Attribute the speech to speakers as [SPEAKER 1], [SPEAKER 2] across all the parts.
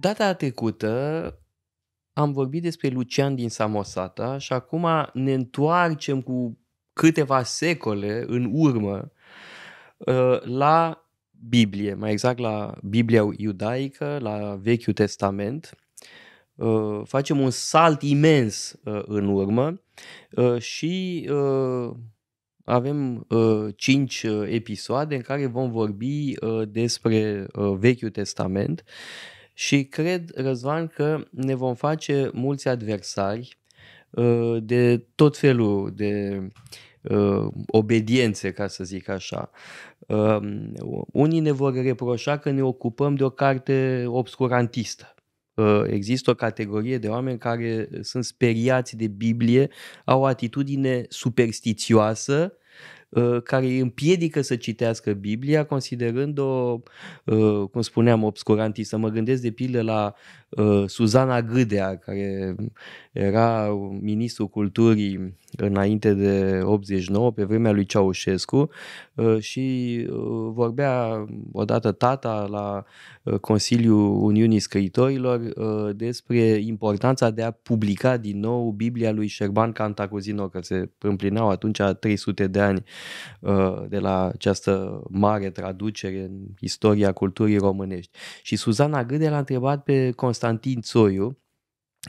[SPEAKER 1] Data trecută am vorbit despre Lucian din Samosata și acum ne întoarcem cu câteva secole în urmă uh, la Biblie, mai exact la Biblia iudaică, la Vechiul Testament. Uh, facem un salt imens uh, în urmă și avem cinci episoade în care vom vorbi despre Vechiul Testament și cred, Răzvan, că ne vom face mulți adversari uh, de tot felul de uh, obediențe, ca să zic așa. Um, unii ne vor reproșa că ne ocupăm de o carte obscurantistă. Uh, există o categorie de oameni care sunt speriați de Biblie, au o atitudine superstițioasă Uh, care îi împiedică să citească Biblia, considerând-o, uh, cum spuneam, obscurantistă. Mă gândesc de pildă la uh, Suzana Gâdea, care era ministrul culturii înainte de 89, pe vremea lui Ceaușescu uh, și uh, vorbea odată tata la uh, Consiliul Uniunii Scriitorilor despre importanța de a publica din nou Biblia lui Șerban Cantacuzino, că se împlineau atunci 300 de ani de la această mare traducere în istoria culturii românești. Și Suzana Gâde l-a întrebat pe Constantin Țoiu,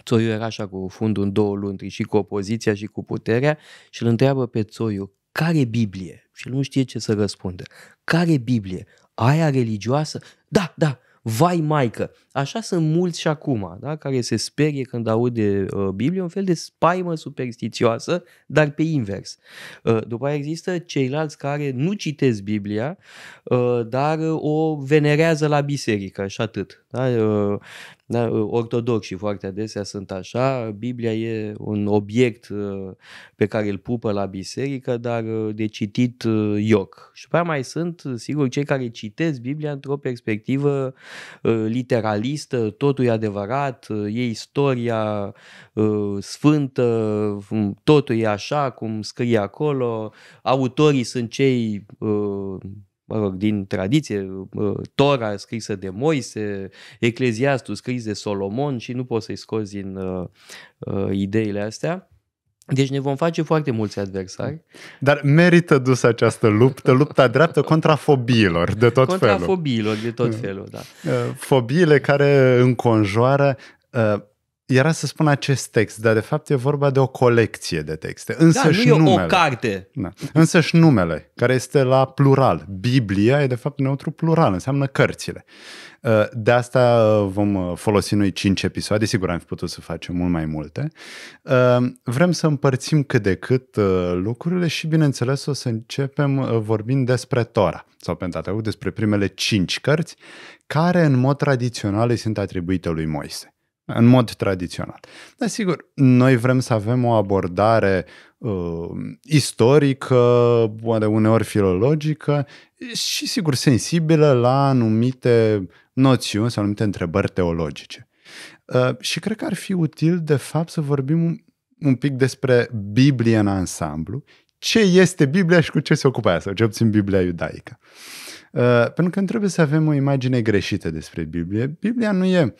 [SPEAKER 1] Țoiu era așa cu fundul în două luni, și cu opoziția și cu puterea și îl întreabă pe Țoiu, care Biblie? Și el nu știe ce să răspundă. Care Biblie? Aia religioasă? Da, da, vai maică! Așa sunt mulți și acum, da? care se sperie când aude uh, Biblie, un fel de spaimă superstițioasă, dar pe invers. Uh, după aia există ceilalți care nu citesc Biblia, uh, dar o venerează la biserică și atât. Da? Uh, da? Ă, ortodoxii foarte adesea sunt așa, Biblia e un obiect ă, pe care îl pupă la biserică, dar ă, de citit ioc. Și pe mai sunt, sigur, cei care citesc Biblia într-o perspectivă literalistă, totul e adevărat, e istoria sfântă, totul e așa cum scrie acolo, autorii sunt cei mă rog, din tradiție, Tora scrisă de Moise, Ecleziastul scris de Solomon și nu poți să-i scoți din uh, uh, ideile astea. Deci ne vom face foarte mulți adversari.
[SPEAKER 2] Dar merită dus această luptă, lupta dreaptă contra fobiilor de tot contra felul. Contra
[SPEAKER 1] fobiilor de tot felul, da. Uh,
[SPEAKER 2] fobiile care înconjoară uh, era să spun acest text, dar de fapt e vorba de o colecție de texte. Însă da, și nu numele. e o
[SPEAKER 1] carte. Da.
[SPEAKER 2] Însă și numele, care este la plural. Biblia e de fapt neutru plural, înseamnă cărțile. Uh, de asta uh, vom uh, folosi noi cinci episoade, sigur am fi putut să facem mult mai multe. Vrem să împărțim cât de cât lucrurile și bineînțeles o să începem vorbind despre Tora sau Pentateuch, despre primele cinci cărți care în mod tradițional sunt atribuite lui Moise în mod tradițional. Dar sigur, noi vrem să avem o abordare uh, istorică, poate uneori filologică și sigur sensibilă la anumite noțiuni sau anumite întrebări teologice. Uh, și cred că ar fi util, de fapt, să vorbim un, un pic despre Biblie în ansamblu, ce este Biblia și cu ce se ocupă asta, ce obțin Biblia iudaică. Uh, pentru că nu trebuie să avem o imagine greșită despre Biblie. Biblia nu e uh,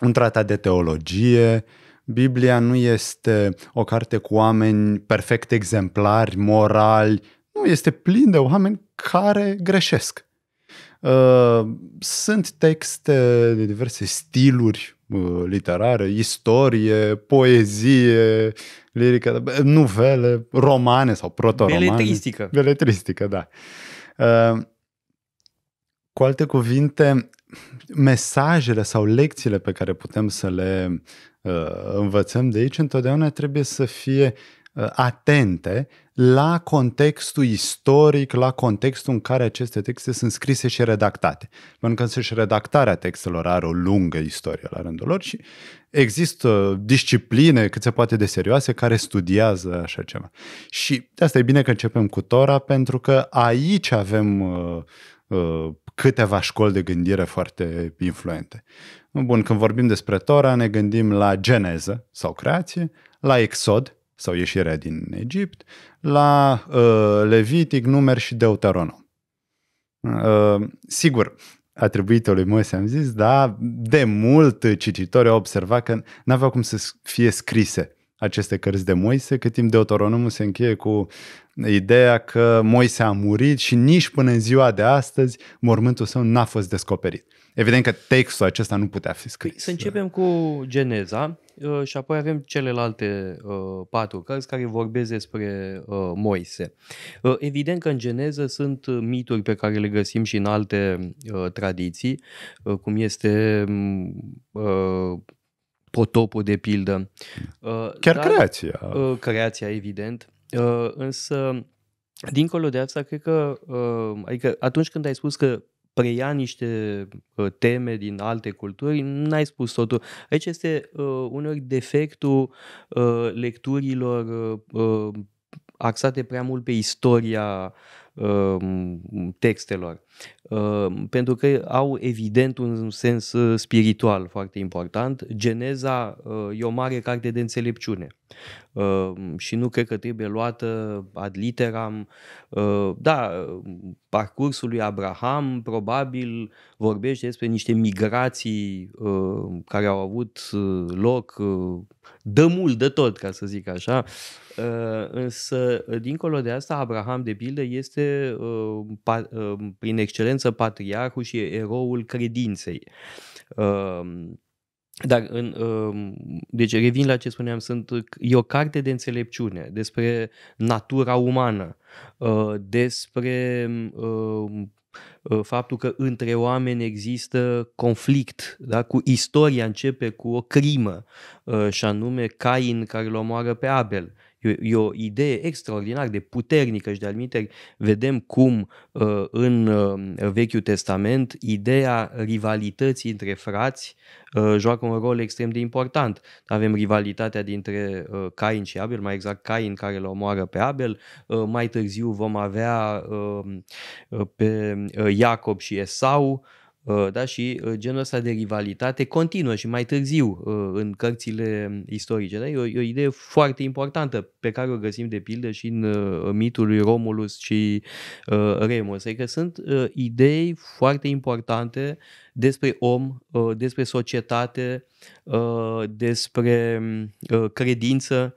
[SPEAKER 2] un tratat de teologie. Biblia nu este o carte cu oameni perfect exemplari, morali, nu, este plin de oameni care greșesc. Uh, sunt texte de diverse stiluri uh, literare, istorie, poezie, lirică, nuvele, romane sau proto-romane. Beletristică. Beletristică, da. Uh, cu alte cuvinte, mesajele sau lecțiile pe care putem să le uh, învățăm de aici întotdeauna trebuie să fie uh, atente la contextul istoric, la contextul în care aceste texte sunt scrise și redactate. Pentru că și redactarea textelor are o lungă istorie la rândul lor și există discipline cât se poate de serioase care studiază așa ceva. Și de asta e bine că începem cu Tora pentru că aici avem uh, uh câteva școli de gândire foarte influente. Bun, când vorbim despre Tora, ne gândim la geneză sau creație, la exod sau ieșirea din Egipt, la uh, Levitic, Numer și Deuteronom. Uh, sigur, atribuită lui Moise, am zis, dar de mult cititorii au observat că n-aveau cum să fie scrise aceste cărți de Moise, cât timp Deuteronomul se încheie cu ideea că Moise a murit și nici până în ziua de astăzi mormântul său n-a fost descoperit. Evident că textul acesta nu putea fi scris.
[SPEAKER 1] Să începem cu Geneza uh, și apoi avem celelalte uh, patru cărți care vorbesc despre uh, Moise. Evident că în Geneză sunt mituri pe care le găsim și în alte tradiții, cum este mm, potopul de pildă. Da. Ă, Chiar Dar, creația. Ă, creația, evident. Ă, însă, dincolo de asta, cred că adică atunci când ai spus că preia niște teme din alte culturi, n-ai spus totul. Aici este uneori defectul lecturilor axate prea mult pe istoria textelor. Ehm, pentru că au evident un sens uh, spiritual foarte important. Geneza uh, e o mare carte de înțelepciune ehm, și nu cred că trebuie luată ad literam. Ehm, da, parcursul lui Abraham probabil vorbește despre niște migrații care au avut uh, loc de mult de tot, ca să zic așa, însă dincolo de asta Abraham de pildă este prin excelență patriarhul și eroul credinței. Ehm, dar, în, ehm, deci revin la ce spuneam, sunt, e o carte de înțelepciune despre natura umană, ă, despre ehm, ă, faptul că între oameni există conflict, da? cu istoria începe cu o crimă, ă, și anume Cain care îl omoară pe Abel. E, e o idee extraordinar de puternică și de alminteri vedem cum uh, în uh, Vechiul Testament ideea rivalității între frați uh, joacă un rol extrem de important. Avem rivalitatea dintre Cain și Abel, mai exact Cain care îl omoară pe Abel, mai târziu vom avea pe Iacob și Esau, Uh, da? și uh, genul ăsta de rivalitate continuă și mai târziu uh, în cărțile um, istorice. Da? E, o, e o idee foarte importantă pe care o găsim de pildă și în mitul lui Romulus și Remus. Adică sunt idei foarte importante despre om, despre societate, despre um, credință,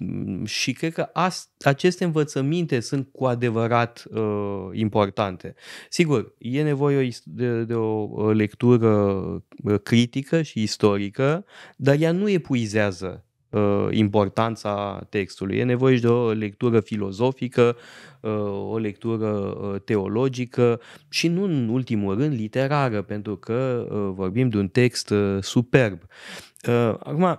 [SPEAKER 1] Mm, și cred că as, aceste învățăminte sunt cu adevărat uh, importante. Sigur, e nevoie de, de o lectură uh, critică și istorică, dar ea nu epuizează uh, importanța textului. E nevoie și de o lectură filozofică, uh, o lectură uh, teologică și nu în ultimul rând literară, pentru că uh, vorbim de un text uh, superb. Uh, acum,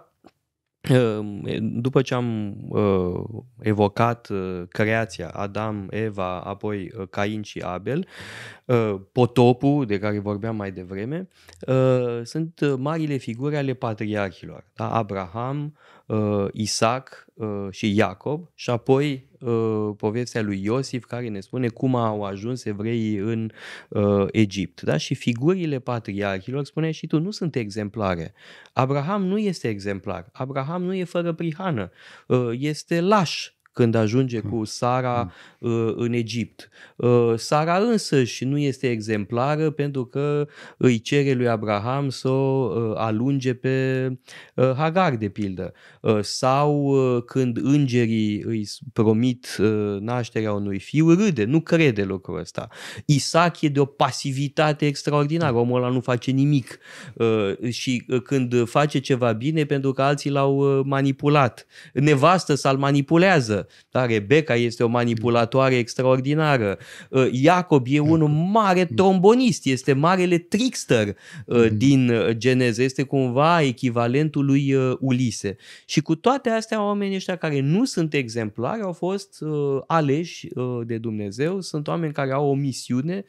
[SPEAKER 1] Ehm, după ce am uh, evocat uh, creația Adam, Eva, apoi uh, Cain și Abel, uh, potopul de care vorbeam mai devreme, uh, sunt uh, marile figuri ale patriarhilor. Da? Abraham, uh, uh, Isaac uh, și Iacob și apoi uh, povestea lui Iosif care ne spune cum au ajuns evreii în uh, Egipt. Da? Și figurile patriarhilor, spune și tu, nu sunt exemplare. Abraham nu este exemplar. Abraham nu e fără prihană. Uh, este laș când ajunge cu mm. Sara mm. uh, în Egipt. Uh, Sara însăși nu este exemplară pentru că îi cere lui Abraham să o uh, alunge pe uh, Hagar, de pildă. Uh, sau uh, când îngerii îi promit uh, nașterea unui fiu, râde, nu crede lucrul ăsta. Isaac e de o pasivitate extraordinară, omul ăla nu face nimic uh, și uh, când face ceva bine pentru că alții l-au uh, manipulat. Nevastă să-l manipulează da, Rebecca este o manipulatoare extraordinară. Uh, Iacob e un mm. mare mm. trombonist, este marele trickster uh, mm. din uh, Geneza, este cumva echivalentul lui Ulise. Și cu toate astea, oamenii ăștia care nu sunt exemplari au fost aleși de Dumnezeu, sunt oameni care au o misiune.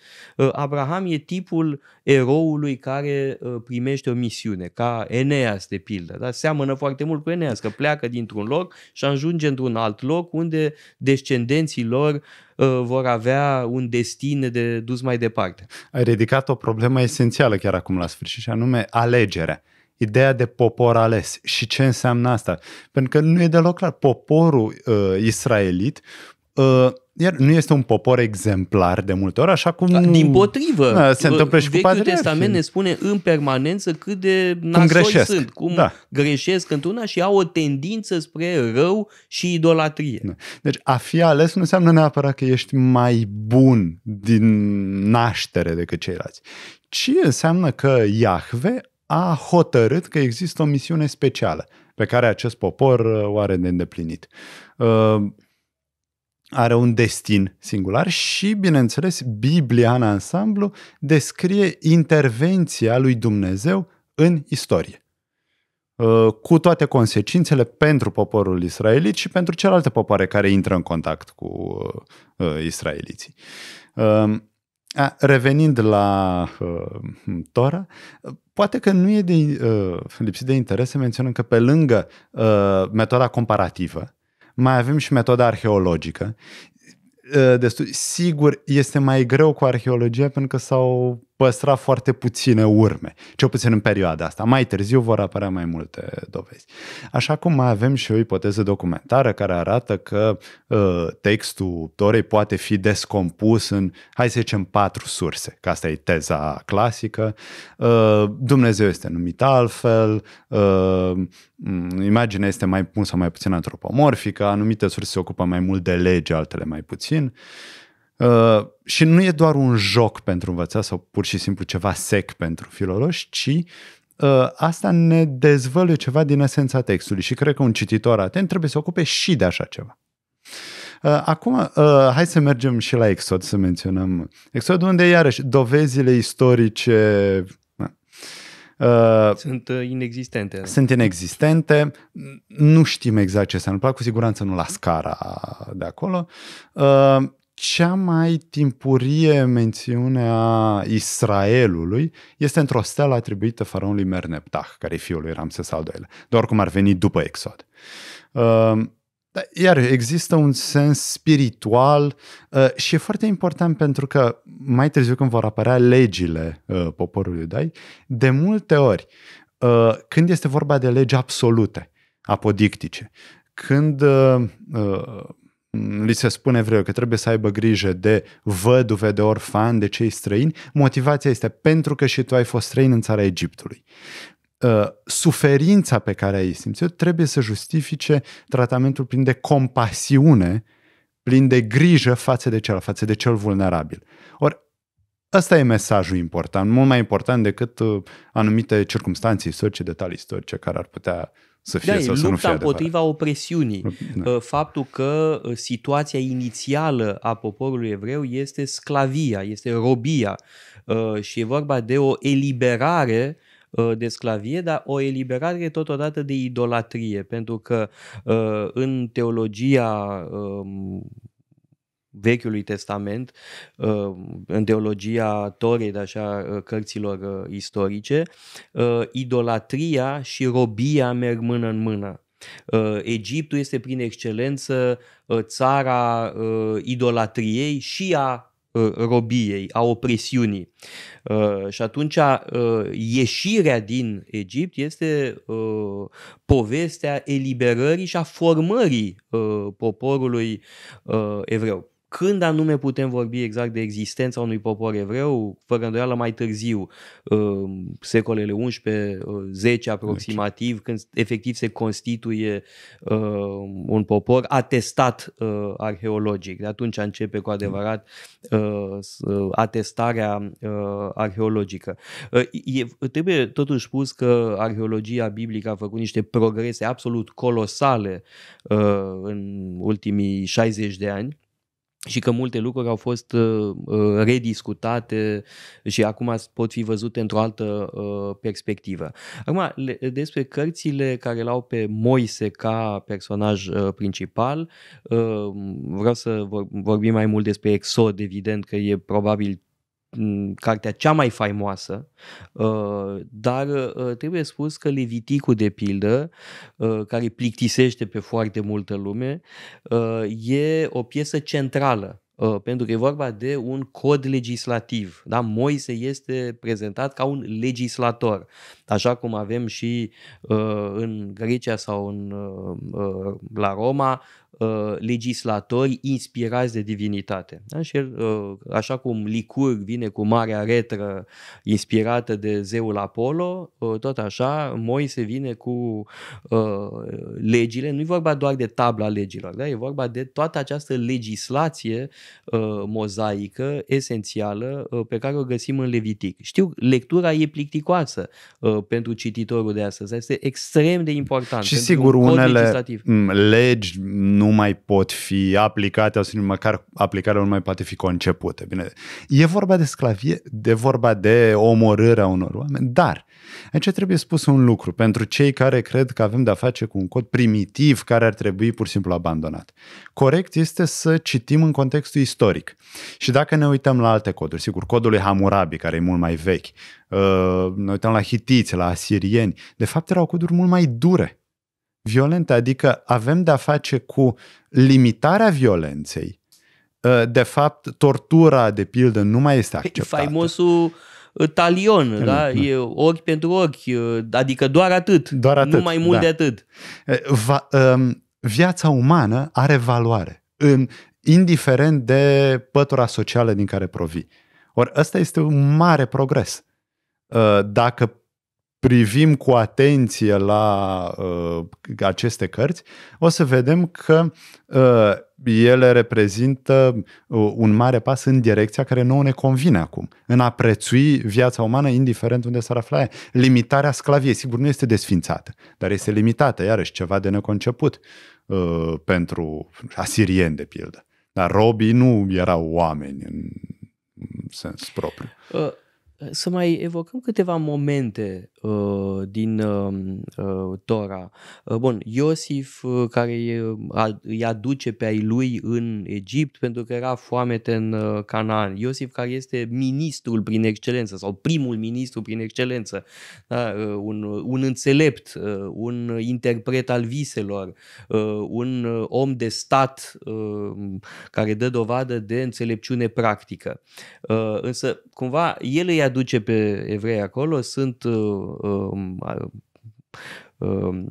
[SPEAKER 1] Abraham e tipul eroului care primește o misiune, ca Eneas de pildă. Da? Seamănă foarte mult cu Eneas, că pleacă dintr-un loc și ajunge într-un alt loc loc unde descendenții lor uh, vor avea un destin de dus mai departe.
[SPEAKER 2] Ai ridicat o problemă esențială chiar acum la sfârșit și anume alegerea ideea de popor ales și ce înseamnă asta. Pentru că nu e deloc clar. Poporul uh, israelit uh, iar nu este un popor exemplar de multe ori, așa cum... Da, din potrivă. Da, se întâmplă și Vechiul cu Testament ne
[SPEAKER 1] spune în permanență cât de nasoi cum greșesc. sunt, cum da. greșesc într-una și au o tendință spre rău și idolatrie. Da.
[SPEAKER 2] Deci a fi ales nu înseamnă neapărat că ești mai bun din naștere decât ceilalți, ci înseamnă că Iahve a hotărât că există o misiune specială pe care acest popor uh, o are de îndeplinit. Uh, are un destin singular și, bineînțeles, Biblia în ansamblu descrie intervenția lui Dumnezeu în istorie uh, cu toate consecințele pentru poporul israelit și pentru celelalte popoare care intră în contact cu uh, uh, israeliții. Um, revenind la Tora, poate că nu e de, lipsit de interes să menționăm că pe lângă metoda comparativă, mai avem și metoda arheologică. Ă, destul, sigur, este mai greu cu arheologia pentru că s-au păstra foarte puține urme, cel puțin în perioada asta. Mai târziu vor apărea mai multe dovezi. Așa cum mai avem și o ipoteză documentară care arată că uh, textul Torei poate fi descompus în, hai să zicem, patru surse, că asta e teza clasică. Uh, Dumnezeu este numit altfel, uh, imaginea este mai mult sau mai puțin antropomorfică, anumite surse se ocupă mai mult de lege, altele mai puțin. Uh, Uh, și nu e doar un joc pentru învățat sau pur și simplu ceva sec pentru filoloși, ci uh, asta ne dezvăluie ceva din esența textului și cred că un cititor atent trebuie să ocupe și de așa ceva. Uh, acum, uh, hai să mergem și la Exod, să menționăm Exod, unde iarăși dovezile istorice Uh, sunt inexistente. Sunt inexistente, nu știm exact ce s-a întâmplat, cu siguranță nu la scara de acolo. Uh, cea mai timpurie mențiune a Israelului este într-o stelă atribuită faraonului Merneptah, care e fiul lui Ramses al II-lea, doar cum ar veni după Exod. Ehm, iar există un sens spiritual eh, și e foarte important pentru că mai târziu când vor apărea legile eh, poporului iudai, de multe ori, eh, când este vorba de legi absolute, apodictice, când uh, Mm, li se spune vreo că trebuie să aibă grijă de văduve, de orfan, de cei străini, motivația este pentru că și tu ai fost străin în țara Egiptului. Uh, suferința pe care ai simțit trebuie să justifice tratamentul plin de compasiune, plin de grijă față de cel, față de cel vulnerabil. Ori Ăsta e mesajul important, mult mai important decât uh, anumite circumstanțe istorice, detalii istorice care ar putea să fie da, sau să lupta nu fie împotriva
[SPEAKER 1] adevărat. opresiunii. Da. Ă, faptul că ă, situația inițială a poporului evreu este sclavia, este robia ă, și e vorba de o eliberare de sclavie, dar o eliberare totodată de idolatrie, pentru că în teologia Vechiului Testament, uh, în teologia Torei, de așa, uh, cărților uh, istorice, idolatria și robia merg mână în mână. Egiptul este prin excelență țara idolatriei și a robiei, a opresiunii. Și atunci ieșirea din Egipt este povestea eliberării și a formării poporului evreu. Când anume putem vorbi exact de existența unui popor evreu? Fără îndoială mai târziu, um, secolele 11, 10 uh, aproximativ, deci. când efectiv se constituie um, un popor atestat uh, arheologic. De atunci începe cu adevărat uh, atestarea arheologică. E, trebuie totuși spus că arheologia biblică a făcut niște progrese absolut colosale în ultimii 60 de ani și că multe lucruri au fost uh, uh, rediscutate și acum pot fi văzute într-o altă uh, perspectivă. Acum, le, despre cărțile care l-au pe Moise ca personaj uh, principal, uh, vreau să vor, vorbim mai mult despre Exod, evident că e probabil cartea cea mai faimoasă, uh, dar uh, trebuie spus că Leviticul, de pildă, uh, care plictisește pe foarte multă lume, e o piesă centrală pentru că e vorba de un cod legislativ. Da? Moise este prezentat ca un legislator, așa cum avem și uh, în Grecia sau în, uh, la Roma Uh, legislatori inspirați de divinitate. Da? Și el, uh, așa cum Licurg vine cu marea retră inspirată de zeul Apollo, uh, tot așa Moise vine cu uh, legile. Nu e vorba doar de tabla legilor, da? e vorba de toată această legislație uh, mozaică esențială uh, pe care o găsim în Levitic. Știu, lectura e plicticoasă uh, pentru cititorul de astăzi. Este extrem de important. Și sigur, un unele
[SPEAKER 2] legi nu nu mai pot fi aplicate sau măcar aplicarea nu mai poate fi concepută. Bine, e vorba de sclavie, de vorba de omorârea unor oameni, dar aici trebuie spus un lucru pentru cei care cred că avem de-a face cu un cod primitiv care ar trebui pur și simplu abandonat. Corect este să citim în contextul istoric. Și dacă ne uităm la alte coduri, sigur, codul lui Hammurabi, care e mult mai vechi, uh, ne uităm la hitiți, la asirieni, de fapt erau coduri mult mai dure violente, adică avem de-a face cu limitarea violenței. Ă, de fapt, tortura, de pildă, nu mai este păi,
[SPEAKER 1] acceptată. Faimosul ă, talion, da? E ochi pentru ochi, ă, adică doar atât, doar atât nu mai mult da. de atât.
[SPEAKER 2] Va, um, viața umană are valoare, în, indiferent de pătura socială din care provii. Ori ăsta este un mare progres. Dacă privim cu atenție la uh, aceste cărți, o să vedem că uh, ele reprezintă uh, un mare pas în direcția care nouă ne convine acum, în a prețui viața umană indiferent unde s-ar afla aia. Limitarea sclaviei, sigur, nu este desfințată, dar este limitată, iarăși ceva de neconceput uh, pentru asirieni, de pildă. Dar robii nu erau oameni în sens propriu.
[SPEAKER 1] Uh să mai evocăm câteva momente uh, din um, uh, Tora. Uh, bun, Iosif uh, care a, îi aduce pe ai lui în Egipt pentru că era foamete în uh, Canaan. Iosif care este ministrul prin excelență sau primul ministru prin excelență, da? uh, un, uh, un înțelept, uh, un interpret al viselor, uh, un uh, om de stat uh, care dă dovadă de înțelepciune practică. Uh, însă, cumva, el îi aduce pe evrei acolo sunt uh, uh, uh,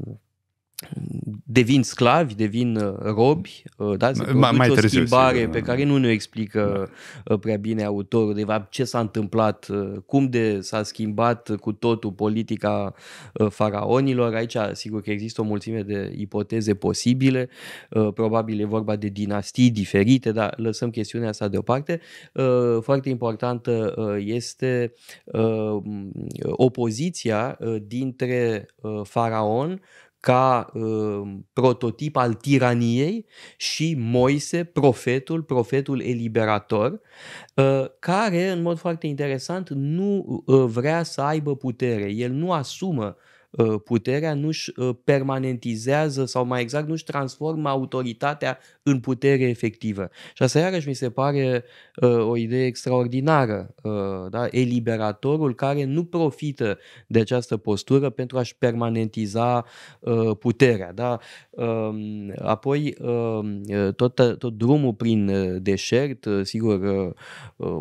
[SPEAKER 1] devin sclavi, devin uh, robi, uh, da? se mai, mai o târziu, schimbare sigur, da. pe care nu ne explică da. Uh, prea bine autorul, de fapt ce s-a întâmplat, cum de s-a schimbat cu totul politica faraonilor. Aici sigur că există o mulțime de ipoteze posibile, probabil e vorba de dinastii diferite, dar lăsăm chestiunea asta deoparte. Foarte importantă este opoziția dintre faraon ca uh, prototip al tiraniei și Moise, profetul, profetul eliberator, uh, care, în mod foarte interesant, nu uh, vrea să aibă putere. El nu asumă uh, Uh, puterea, nu-și uh, permanentizează sau mai exact nu-și transformă autoritatea în putere efectivă. Și asta iarăși mi se pare uh, o idee extraordinară, da? eliberatorul care nu profită de această postură pentru a-și permanentiza puterea. Da? Um, apoi, um, tot, tot drumul prin deșert, sigur,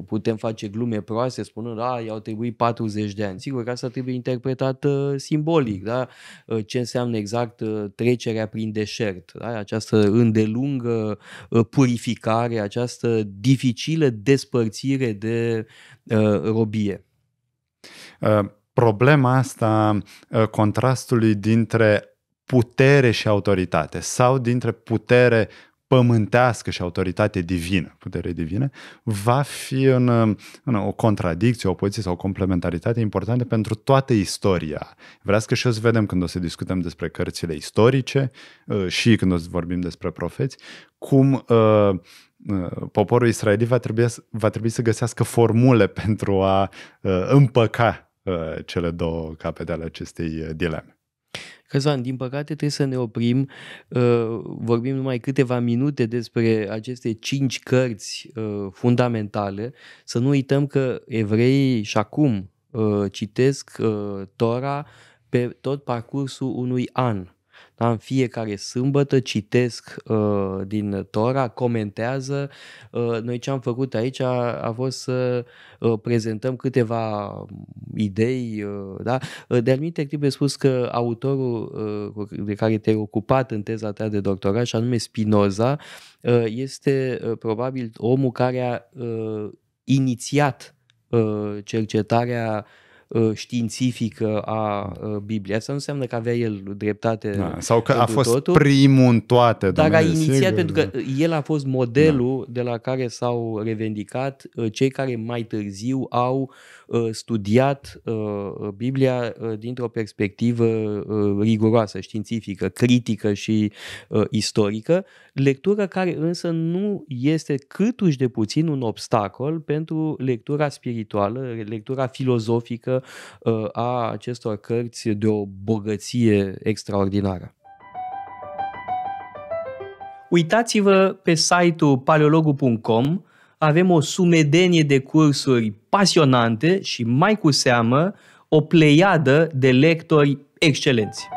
[SPEAKER 1] putem face glume proaste spunând, da, i-au trebuit 40 de ani. Sigur că asta trebuie interpretat simbolic simbolic, da? Uh, ce înseamnă exact uh, trecerea prin deșert, da? această îndelungă uh, purificare, această dificilă despărțire de uh, robie. Uh,
[SPEAKER 2] problema asta contrastului dintre putere și autoritate sau dintre putere, pământească și autoritate divină, putere divină, va fi în, în o contradicție, o poziție sau o complementaritate importantă pentru toată istoria. Vreau să și o să vedem când o să discutăm despre cărțile istorice uh, și când o să vorbim despre profeți, cum uh, uh poporul israelit va trebui, va trebui să găsească formule pentru a uh, împăca uh, cele două capete ale acestei uh, dileme.
[SPEAKER 1] Căzvan, din păcate trebuie să ne oprim, uh, vorbim numai câteva minute despre aceste cinci cărți uh, fundamentale, să nu uităm că evreii și acum uh, citesc Tora pe tot parcursul unui an da? În fiecare sâmbătă citesc uh, din Tora, comentează. Uh, noi ce am făcut aici a, a fost să uh, prezentăm câteva idei. Uh, da? Uh, de anumite trebuie spus că autorul uh, de care te-ai ocupat în teza ta de doctorat, și anume Spinoza, uh, este uh, probabil omul care a uh, inițiat uh, cercetarea uh, Uh, științifică a uh, Bibliei. Asta nu înseamnă că avea el dreptate. Da, sau că a fost totul,
[SPEAKER 2] primul în toate. Dar a inițiat sigur, pentru
[SPEAKER 1] că da. el a fost modelul da. de la care s-au revendicat cei care mai târziu au Uh, studiat uh, uh, Biblia dintr-o perspectivă riguroasă, științifică, critică și istorică, lectură care însă nu este câtuși de puțin un obstacol pentru lectura spirituală, lectura filozofică a acestor cărți de o bogăție extraordinară. Uitați-vă pe site-ul paleologu.com avem o sumedenie de cursuri pasionante și mai cu seamă o pleiadă de lectori excelenți.